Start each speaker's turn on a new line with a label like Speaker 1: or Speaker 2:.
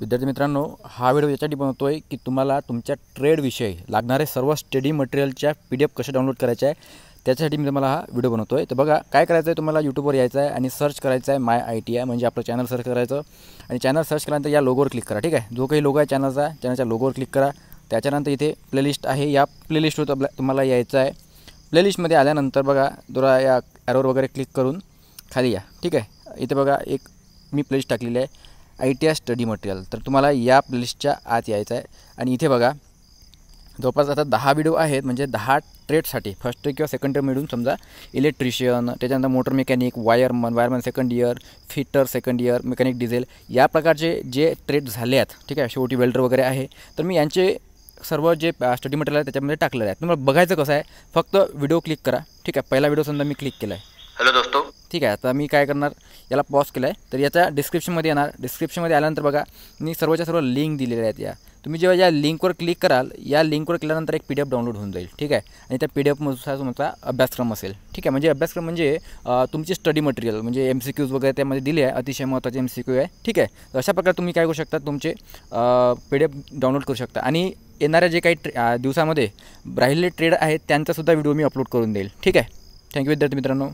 Speaker 1: विद्यार्थी मित्रांनो हा व्हिडिओ याच्यासाठी बनवतो आहे की तुम्हाला तुमच्या ट्रेडविषयी लागणारे सर्व स्टडी मटेरियलच्या पी डी एफ कसे डाउनलोड करायचे आहे त्याच्यासाठी मी तुम्हाला हा व्हिडिओ बनवतो आहे तर बघा काय करायचं आहे तुम्हाला यूट्यूबवर यायचं आहे आणि सर्च करायचं आहे माय आय टी आय म्हणजे आपलं चॅनल सर्च करायचं आणि चॅनल सर्च केल्यानंतर या लोगोवर क्लिक करा ठीक आहे जो काही लोगो आहे चॅनलचा चॅनलच्या लोगोवर क्लिक करा त्याच्यानंतर इथे प्लेलिस्ट आहे या प्लेलिस्टवर तुम्हाला यायचं आहे प्लेलिस्टमध्ये आल्यानंतर बघा जरा या ॲरोवर वगैरे क्लिक करून खाली या ठीक आहे इथे बघा एक मी प्लेलिस्ट टाकलेली आहे I T I study material तर तुम्हाला या प्लेलिस्टच्या आत यायचं आहे आणि इथे बघा जवळपास आता दहा व्हिडिओ आहेत म्हणजे दहा ट्रेडसाठी फर्स्ट किंवा सेकंड इयर मिळून समजा इलेक्ट्रिशियन त्याच्यानंतर motor mechanic wireman wireman second year fitter second year mechanic diesel या प्रकारचे जे ट्रेड झाले आहेत ठीक आहे शेवटी वेल्डर वगैरे आहे तर मी यांचे सर्व जे स्टडी मटेरियल आहे त्याच्यामध्ये टाकलेलं आहे तुम्हाला बघायचं कसं आहे फक्त व्हिडिओ क्लिक करा ठीक आहे पहिला व्हिडिओ समजा मी क्लिक केला आहे हॅलो दोस्तो ठीक आहे आता मी काय करणार याला पॉज केला आहे तर याच्या डिस्क्रिप्शनमध्ये येणार डिस्क्रिप्शनमध्ये आल्यानंतर बघा मी सर्वच्या सर्व लिंक दिलेल्या आहेत या तुम्ही जेव्हा या लिंकवर क्लिक कराल या लिंकवर केल्यानंतर एक पी डी एफ डाउनलोड होऊन जाईल ठीक आहे आणि त्या पी डी एफनुसार तुमचा अभ्यासक्रम असेल ठीक आहे म्हणजे अभ्यासक्रम म्हणजे तुमची स्टडी मटेरियल म्हणजे एम सी क्यूज वगैरे त्यामध्ये दिले आहे अतिशय महत्त्वाचे एम सी क्यू आहे ठीक आहे अशा प्रकारे तुम्ही काय करू शकता तुमचे पी डी एफ डाउनलोड करू शकता आणि येणाऱ्या जे काही ट्रे दिवसामध्ये राहिलेले ट्रेड आहेत त्यांचासुद्धा व्हिडिओ मी अपलोड करून देईल ठीक आहे थँक्यू विद्यार्थी मित्रांनो